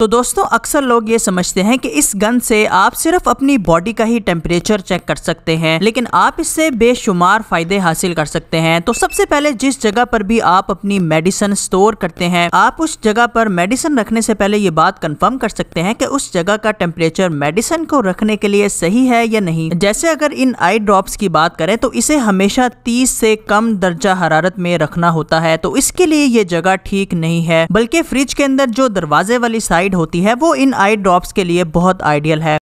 तो दोस्तों अक्सर लोग ये समझते हैं कि इस गन से आप सिर्फ अपनी बॉडी का ही टेम्परेचर चेक कर सकते हैं लेकिन आप इससे बेशुमार फायदे हासिल कर सकते हैं तो सबसे पहले जिस जगह पर भी आप अपनी मेडिसिन स्टोर करते हैं आप उस जगह पर मेडिसिन रखने से पहले ये बात कंफर्म कर सकते हैं कि उस जगह का टेम्परेचर मेडिसिन को रखने के लिए सही है या नहीं जैसे अगर इन आई ड्रॉप्स की बात करें तो इसे हमेशा तीस से कम दर्जा हरारत में रखना होता है तो इसके लिए ये जगह ठीक नहीं है बल्कि फ्रिज के अंदर जो दरवाजे वाली साइड आइड होती है वो इन आई ड्रॉप्स के लिए बहुत आइडियल है